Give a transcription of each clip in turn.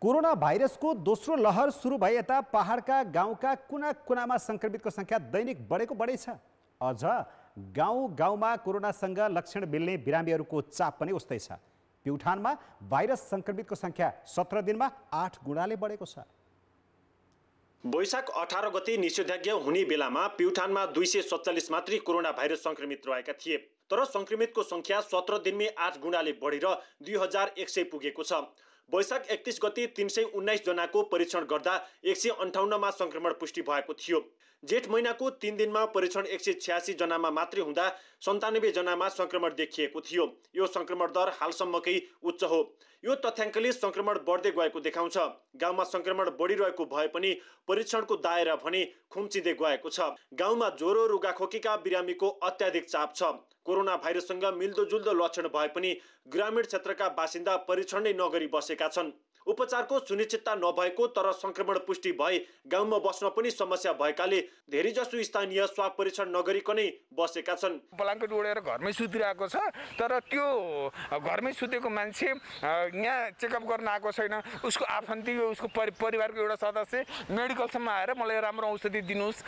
corona भाइरसको दोस्रो लहर सुरु भए यता पहाडका गाउँका कुना कुनामा सङ्क्रमितको संख्या दैनिक बढेको बढै छ अझ गाउँ गाउँमा कोरोनासँग लक्षण मिल्ने बिरामीहरूको चाप पनि उस्तै छ प्युठानमा भाइरस संक्रमितको संख्या सत्र दिनमा आठ गुणाले बढेको छ वैशाख अठार गते निषेधाज्ञा हुने बेलामा प्युठानमा दुई सय सत्तालिस मात्रै कोरोना भाइरस संक्रमित रहेका थिए तर संक्रमितको संख्या सत्र दिनमै आठ गुणाले बढेर दुई हजार एक सय पुगेको छ वैशाख एकतिस गते तिन सय उन्नाइसजनाको परीक्षण गर्दा एक सय अन्ठाउन्नमा सङ्क्रमण पुष्टि भएको थियो जेठ महिनाको तिन दिनमा परीक्षण एक सय छ्यासीजनामा मात्रै हुँदा जनामा सङ्क्रमण देखिएको थियो यो सङ्क्रमण दर हालसम्मकै उच्च हो यो तथ्याङ्कले सङ्क्रमण बढ्दै गएको देखाउँछ गाउँमा सङ्क्रमण बढिरहेको भए पनि परीक्षणको दायरा भने खुम्चिँदै गएको छ गाउँमा ज्वरो रुगाखोकीका बिरामीको अत्याधिक चाप छ कोरोना भाइरससँग मिल्दोजुल्दो लक्षण भए पनि ग्रामीण क्षेत्रका बासिन्दा परीक्षण नै नगरी बसेका छन् उपचारको सुनिश्चितता नभएको तर सङ्क्रमण पुष्टि भए गाउँमा बस्न पनि समस्या भएकाले धेरैजसो स्थानीय स्वाब परीक्षण नगरिकनै बसेका छन् ब्लाङ्केट उडेर घरमै सुतिरहेको छ तर त्यो घरमै सुतेको मान्छे यहाँ चेकअप गर्न आएको छैन उसको आफन्ती उसको परि परिवारको एउटा सदस्य मेडिकलसम्म आएर मलाई राम्रो औषधि दिनुहोस्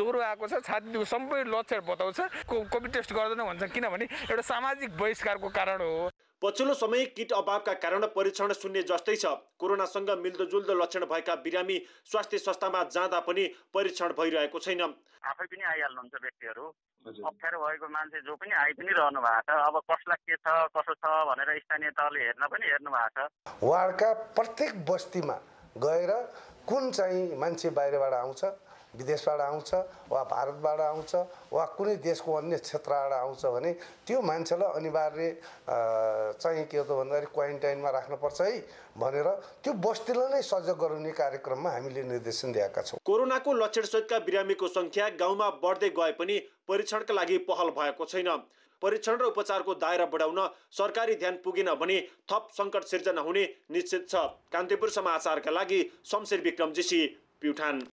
ज्वरो आएको छ छाती सबै लक्षण बताउँछ कोभिड टेस्ट गर्दैन भन्छ किनभने एउटा सामाजिक बहिष्कारको कारण हो पछिल्लो समय किट अभावका कारण परीक्षण शून्य जस्तै छ कोरोनासँग मिल्दोजुल्दो लक्षण भएका बिरामी स्वास्थ्य संस्थामा जाँदा पनि परीक्षण भइरहेको छैन आफै पनि आइहाल्नुहुन्छ व्यक्तिहरू अप्ठ्यारो भएको मान्छे जो पनि आइ पनि रहनु भएको छ अब कसलाई के छ कसो छ भनेर स्थानीय तहले हेर्न पनि हेर्नु भएको छ वार्डका प्रत्येक बस्तीमा गएर कुन चाहिँ मान्छे बाहिरबाट आउँछ विदेशबाट आउँछ वा भारतबाट आउँछ वा कुनै देशको अन्य क्षेत्रबाट आउँछ भने त्यो मान्छेलाई अनिवार्य चाहिँ के हो त भन्दाखेरि क्वारेन्टाइनमा राख्नुपर्छ है भनेर त्यो बस्तीलाई नै सजग गराउने कार्यक्रममा हामीले निर्देशन दिएका छौँ कोरोनाको लक्षणसहितका बिरामीको सङ्ख्या गाउँमा बढ्दै गए पनि परीक्षणका लागि पहल भएको छैन परीक्षण र उपचारको दायरा बढाउन सरकारी ध्यान पुगेन भने थप सङ्कट सिर्जना हुने निश्चित छ कान्तिपुर समाचारका लागि शमशेर विक्रम जीषी प्युठान